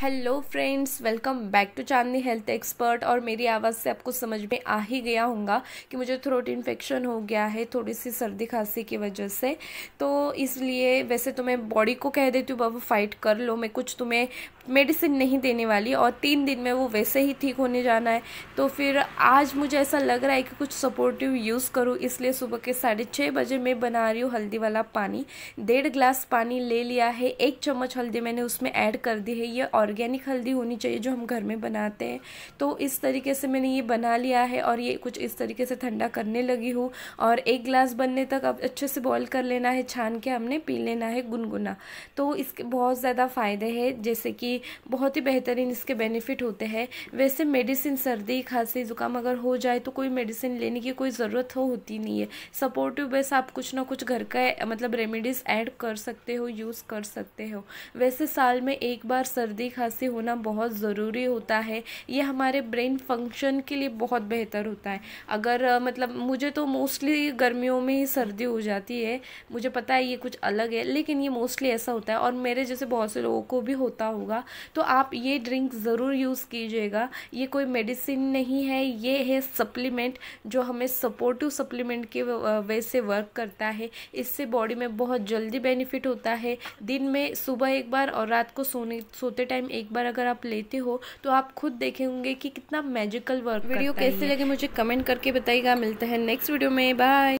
hello friends welcome back to Chandni health expert और मेरी आवाज़ से आपको समझ में आ ही गया होगा कि मुझे थ्रोट इन्फेक्शन हो गया है थोड़ी सी सर्दी खांसी की वजह से तो इसलिए वैसे तो मैं बॉडी को कह देती हूँ बाबू फाइट कर लो मैं कुछ तुम्हें मेडिसिन नहीं देने वाली और तीन दिन में वो वैसे ही ठीक होने जाना है तो फिर आज मुझे ऐसा लग रहा है कि कुछ सपोर्टिव यूज़ करूँ इसलिए सुबह के साढ़े छः बजे मैं बना रही हूँ हल्दी वाला पानी डेढ़ ग्लास पानी ले लिया है एक चम्मच हल्दी मैंने उसमें ऐड कर दी है ये और ऑर्गेनिक हल्दी होनी चाहिए जो हम घर में बनाते हैं तो इस तरीके से मैंने ये बना लिया है और ये कुछ इस तरीके से ठंडा करने लगी हूँ और एक ग्लास बनने तक अब अच्छे से बॉईल कर लेना है छान के हमने पी लेना है गुनगुना तो इसके बहुत ज़्यादा फ़ायदे हैं जैसे कि बहुत ही बेहतरीन इसके बेनिफिट होते हैं वैसे मेडिसिन सर्दी खांसी ज़ुकाम अगर हो जाए तो कोई मेडिसिन लेने की कोई ज़रूरत हो होती नहीं है सपोर्टिव बेस आप कुछ ना कुछ घर का मतलब रेमेडीज़ ऐड कर सकते हो यूज़ कर सकते हो वैसे साल में एक बार सर्दी खांसी होना बहुत ज़रूरी होता है ये हमारे ब्रेन फंक्शन के लिए बहुत बेहतर होता है अगर मतलब मुझे तो मोस्टली गर्मियों में ही सर्दी हो जाती है मुझे पता है ये कुछ अलग है लेकिन ये मोस्टली ऐसा होता है और मेरे जैसे बहुत से लोगों को भी होता होगा तो आप ये ड्रिंक ज़रूर यूज़ कीजिएगा ये कोई मेडिसिन नहीं है ये है सप्लीमेंट जो हमें सपोर्टिव सप्लीमेंट के वे से वर्क करता है इससे बॉडी में बहुत जल्दी बेनिफिट होता है दिन में सुबह एक बार और रात को सोने सोते टाइम टाइम एक बार अगर आप लेते हो तो आप खुद देखेंगे कि कितना मैजिकल वर्क वीडियो कैसे लगे मुझे कमेंट करके बताइएगा मिलते हैं नेक्स्ट वीडियो में बाय